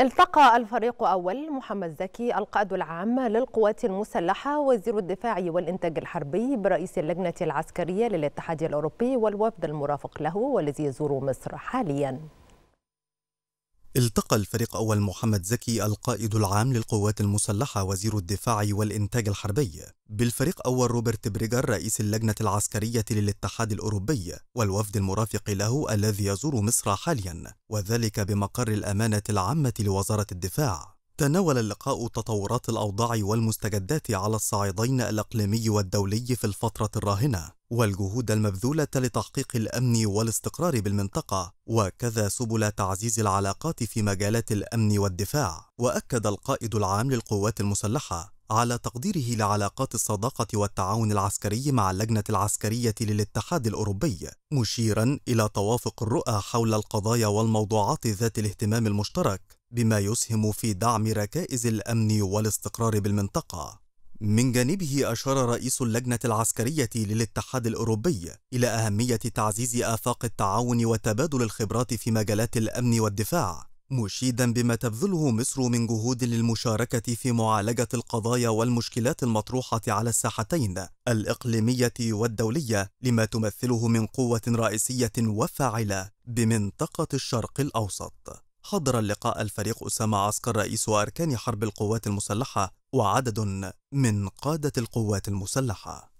التقى الفريق أول محمد زكي القائد العام للقوات المسلحة وزير الدفاع والإنتاج الحربي برئيس اللجنة العسكرية للاتحاد الأوروبي والوفد المرافق له والذي يزور مصر حالياً التقى الفريق أول محمد زكي القائد العام للقوات المسلحة وزير الدفاع والإنتاج الحربي بالفريق أول روبرت بريجر رئيس اللجنة العسكرية للاتحاد الأوروبي والوفد المرافق له الذي يزور مصر حاليا وذلك بمقر الأمانة العامة لوزارة الدفاع تناول اللقاء تطورات الأوضاع والمستجدات على الصعيدين الإقليمي والدولي في الفترة الراهنة والجهود المبذولة لتحقيق الأمن والاستقرار بالمنطقة وكذا سبل تعزيز العلاقات في مجالات الأمن والدفاع وأكد القائد العام للقوات المسلحة على تقديره لعلاقات الصداقة والتعاون العسكري مع اللجنة العسكرية للاتحاد الأوروبي، مشيرا إلى توافق الرؤى حول القضايا والموضوعات ذات الاهتمام المشترك، بما يسهم في دعم ركائز الأمن والاستقرار بالمنطقة من جانبه أشار رئيس اللجنة العسكرية للاتحاد الأوروبي إلى أهمية تعزيز آفاق التعاون وتبادل الخبرات في مجالات الأمن والدفاع مشيدا بما تبذله مصر من جهود للمشاركة في معالجة القضايا والمشكلات المطروحة على الساحتين الإقليمية والدولية لما تمثله من قوة رئيسية وفاعلة بمنطقة الشرق الأوسط حضر اللقاء الفريق أسامة عسكر رئيس أركان حرب القوات المسلحة وعدد من قادة القوات المسلحة